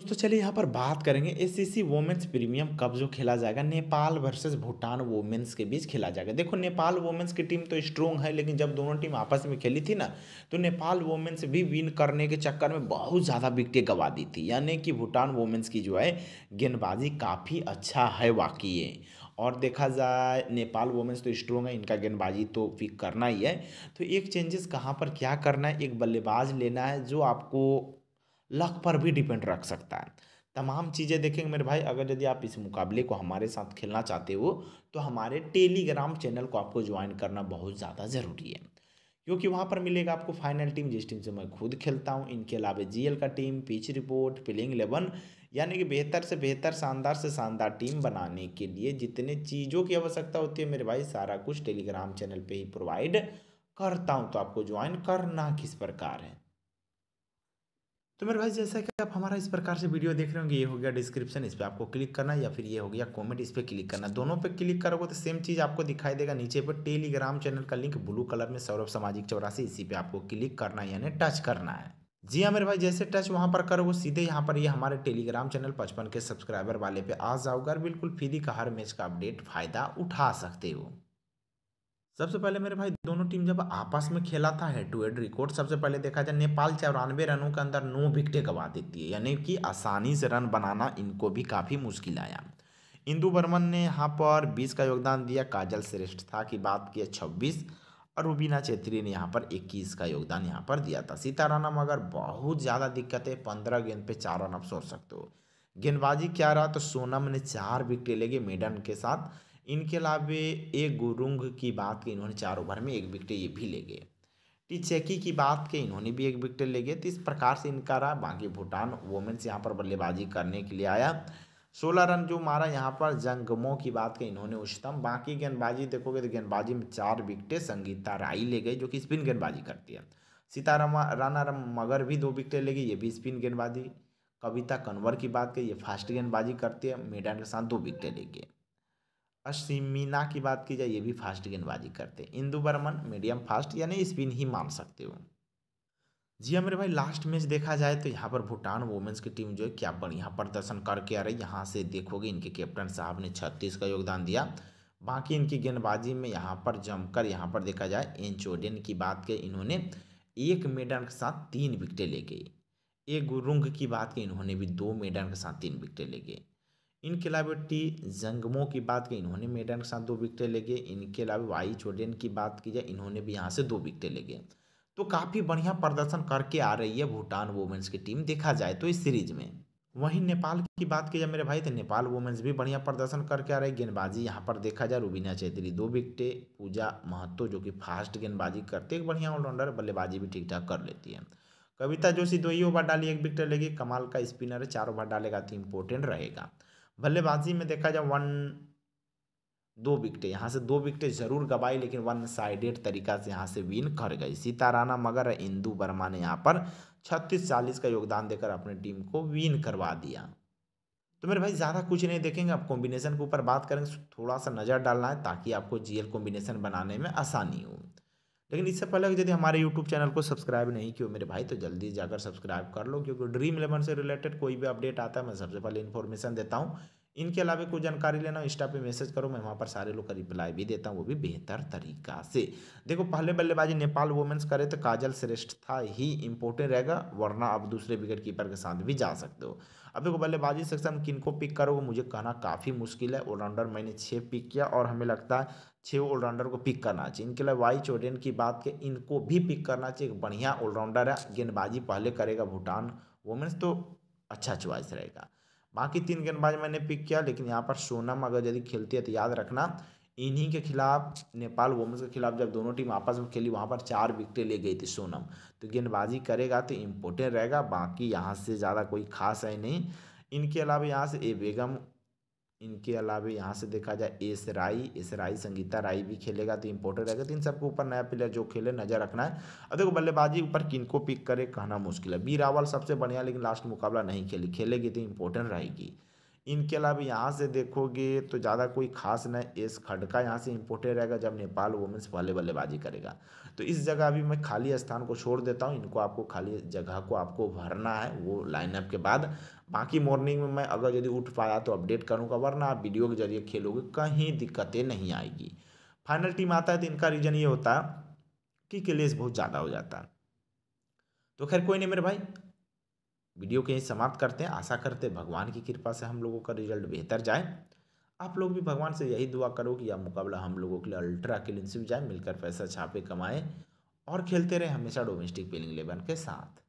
दोस्तों चलिए यहाँ पर बात करेंगे S C women's premium cup जो खेला जाएगा नेपाल वर्सेस भूटान वोमेंस के बीच खेला जाएगा देखो नेपाल वोमेंस की टीम तो स्ट्रॉन्ग है लेकिन जब दोनों टीम आपस में खेली थी ना तो नेपाल वोमेंस भी विन करने के चक्कर में बहुत ज़्यादा विकटें गंवा दी थी यानी कि भूटान वोमेंस की जो है गेंदबाजी काफ़ी अच्छा है वाकई है और देखा जाए नेपाल वोमेंस तो स्ट्रॉन्ग है इनका गेंदबाजी तो फिक करना ही है तो एक चेंजेस कहाँ पर क्या करना है एक बल्लेबाज लेना है जो आपको लक पर भी डिपेंड रख सकता है तमाम चीज़ें देखेंगे मेरे भाई अगर यदि आप इस मुकाबले को हमारे साथ खेलना चाहते हो तो हमारे टेलीग्राम चैनल को आपको ज्वाइन करना बहुत ज़्यादा ज़रूरी है क्योंकि वहाँ पर मिलेगा आपको फाइनल टीम जिस टीम से मैं खुद खेलता हूँ इनके अलावा जीएल का team pitch report playing eleven यानी कि बेहतर से बेहतर शानदार से शानदार टीम बनाने के लिए जितने चीज़ों की आवश्यकता होती है मेरे भाई सारा कुछ टेलीग्राम चैनल पर ही प्रोवाइड करता हूँ तो आपको ज्वाइन करना किस प्रकार है तो मेरे भाई जैसा कि आप हमारा इस प्रकार से वीडियो देख रहे होंगे ये हो गया डिस्क्रिप्शन इस पर आपको क्लिक करना या फिर ये हो गया कमेंट इस पर क्लिक करना दोनों पे क्लिक करोगे तो सेम चीज़ आपको दिखाई देगा नीचे पर टेलीग्राम चैनल का लिंक ब्लू कलर में सौरभ सामाजिक चौरासी इसी पे आपको क्लिक करना यानी टच करना है जी हाँ मेरे भाई जैसे टच वहाँ पर करोगे सीधे यहाँ पर ये यह हमारे टेलीग्राम चैनल पचपन के सब्सक्राइबर वाले पे आ जाओगे और बिल्कुल फ्री का हर मैच का अपडेट फ़ायदा उठा सकते हो सबसे पहले मेरे भाई दोनों टीम जब आपस में खेला था हेड टू हेड रिकॉर्ड सबसे पहले देखा जाए नेपाल चौरानवे रनों के अंदर नौ विकटें गवा देती है यानी कि आसानी से रन बनाना इनको भी काफ़ी मुश्किल आया इंदू बर्मन ने यहाँ पर बीस का योगदान दिया काजल श्रेष्ठ था की बात की छब्बीस और रुबीना चेत्री ने यहाँ पर इक्कीस का योगदान यहाँ पर दिया था सीताराना मगर बहुत ज़्यादा दिक्कत है पंद्रह गेंद पे चार रन आप सोच सकते हो गेंदबाजी क्या रहा तो सोनम ने चार विकटें लेगी मेडन के साथ इनके अलावे एक गुरुंग की बात के इन्होंने चार ओवर में एक विकेट ये भी ले गए टीचेकी की बात के इन्होंने भी एक विकेट ले गए तो इस प्रकार से इनका रहा बाकी भूटान वोमेन्स यहाँ पर बल्लेबाजी करने के लिए आया सोलह रन जो मारा यहाँ पर जंगमो की बात कही इन्होंने उच्चतम बाकी गेंदबाजी देखोगे तो गेंदबाजी में चार विकेटें संगीता राई ले गई जो कि स्पिन गेंदबाजी करती है सीतारामा राना राम मगर भी दो विकटें ले गई ये भी स्पिन गेंदबाजी कविता कन्वर की बात कही ये फास्ट गेंदबाजी करती है मीडियम के साथ दो विकेटें ले गई अश्विमीना की बात की जाए ये भी फास्ट गेंदबाजी करते हैं इंदु बर्मन मीडियम फास्ट यानी स्पिन ही मान सकते हो जी हाँ मेरे भाई लास्ट मैच देखा जाए तो यहाँ पर भूटान वुमेंस की टीम जो है क्या बढ़िया प्रदर्शन करके आ रही यहाँ से देखोगे इनके कैप्टन साहब ने छत्तीस का योगदान दिया बाकी इनकी गेंदबाजी में यहाँ पर जमकर यहाँ पर देखा जाए एनचोडियन की बात के इन्होंने एक मेडल के साथ तीन विकटें ले गई एक गुरुंग की बात की इन्होंने भी दो मेडल के साथ तीन विकटें ले गई इनके अलावा टी जंगमो की बात की इन्होंने मेडन के साथ दो विकटें ले गए इनके अलावा वाई चोडेन की बात की जाए इन्होंने भी यहाँ से दो विकटें ले गए तो काफ़ी बढ़िया प्रदर्शन करके आ रही है भूटान वुमेंस की टीम देखा जाए तो इस सीरीज में वहीं नेपाल की बात की जाए मेरे भाई तो नेपाल वुमेंस भी बढ़िया प्रदर्शन करके आ रही गेंदबाजी यहाँ पर देखा जाए रूबीना चैधरी दो विकटे पूजा महतो जो कि फास्ट गेंदबाजी करते एक बढ़िया ऑलराउंडर बल्लेबाजी भी ठीक ठाक कर लेती है कविता जोशी दो ही ओवर डाली एक विकटे लेगी कमाल का स्पिनर है चार ओवर डालेगा तो इम्पोर्टेंट रहेगा बल्लेबाजी में देखा जाए वन दो विकटें यहाँ से दो विकटें जरूर गवाई लेकिन वन साइडेड तरीका से यहाँ से विन कर गई सीता राना मगर इंदू वर्मा ने यहाँ पर छत्तीस चालीस का योगदान देकर अपने टीम को विन करवा दिया तो मेरे भाई ज़्यादा कुछ नहीं देखेंगे आप कॉम्बिनेशन के ऊपर बात करेंगे थोड़ा सा नज़र डालना है ताकि आपको जीएल कॉम्बिनेशन बनाने में आसानी हो लेकिन इससे पहले यदि हमारे यूट्यूब चैनल को सब्सक्राइब नहीं किया मेरे भाई तो जल्दी जाकर सब्सक्राइब कर लो क्योंकि ड्रीम इलेवन से रिलेटेड कोई भी अपडेट आता है मैं सबसे पहले इन्फॉर्मेशन देता हूँ इनके अलावा कोई जानकारी लेना हो इंस्टा पे मैसेज करो मैं वहाँ पर सारे लोग का रिप्लाई भी देता हूँ वो भी बेहतर तरीका से देखो पहले बल्लेबाजी नेपाल वुमेन्स करे तो काजल श्रेष्ठ था ही इम्पोर्टेंट रहेगा वरना आप दूसरे विकेट कीपर के साथ भी जा सकते हो अब देखो बल्लेबाजी सेक्शन किन को पिक करोगे मुझे कहना काफ़ी मुश्किल है ऑलराउंडर मैंने छः पिक किया और हमें लगता है छः ऑलराउंडर को पिक करना चाहिए इनके लिए वाई चोडेन की बात के इनको भी पिक करना चाहिए एक बढ़िया ऑलराउंडर है गेंदबाजी पहले करेगा भूटान वुमेन्स तो अच्छा च्वाइस रहेगा बाकी तीन गेंदबाज मैंने पिक किया लेकिन यहाँ पर सोनम अगर यदि खेलती है तो याद रखना इन्हीं के खिलाफ नेपाल वुमेंस के खिलाफ जब दोनों टीम आपस में खेली वहाँ पर चार विकेटें ले गई थी सोनम तो गेंदबाजी करेगा तो इम्पोर्टेंट रहेगा बाकी यहाँ से ज़्यादा कोई खास है नहीं इनके अलावा यहाँ से ए बेगम इनके अलावा यहाँ से देखा जाए एस राई एस राई संगीता राई भी खेलेगा तो इम्पोर्टेंट रहेगा तो इन सबके ऊपर नया प्लेयर जो खेले नजर रखना है अब देखो बल्लेबाजी ऊपर किन को पिक करे कहना मुश्किल है बी रावल सबसे बढ़िया लेकिन लास्ट मुकाबला नहीं खेली खेलेगी तो इम्पोर्टेंट रहेगी इनके अलावा यहाँ से देखोगे तो ज़्यादा कोई खास न एस खडका यहाँ से इम्पोर्टेड रहेगा जब नेपाल वुमेंस पहले बल्लेबाजी करेगा तो इस जगह अभी मैं खाली स्थान को छोड़ देता हूँ इनको आपको खाली जगह को आपको भरना है वो लाइनअप के बाद बाकी मॉर्निंग में मैं अगर यदि उठ पाया तो अपडेट करूँगा वरना आप वीडियो के जरिए खेलोगे कहीं दिक्कतें नहीं आएगी फाइनल टीम आता है तो इनका रीज़न ये होता कि क्लेस बहुत ज़्यादा हो जाता है तो खैर कोई नहीं मेरे भाई वीडियो के यहीं समाप्त करते हैं आशा करते हैं भगवान की कृपा से हम लोगों का रिजल्ट बेहतर जाए आप लोग भी भगवान से यही दुआ करो कि यह मुकाबला हम लोगों के लिए अल्ट्रा क्लिनसिव जाए मिलकर पैसा छापे कमाएं और खेलते रहें हमेशा डोमेस्टिक पेलिंग लेवन के साथ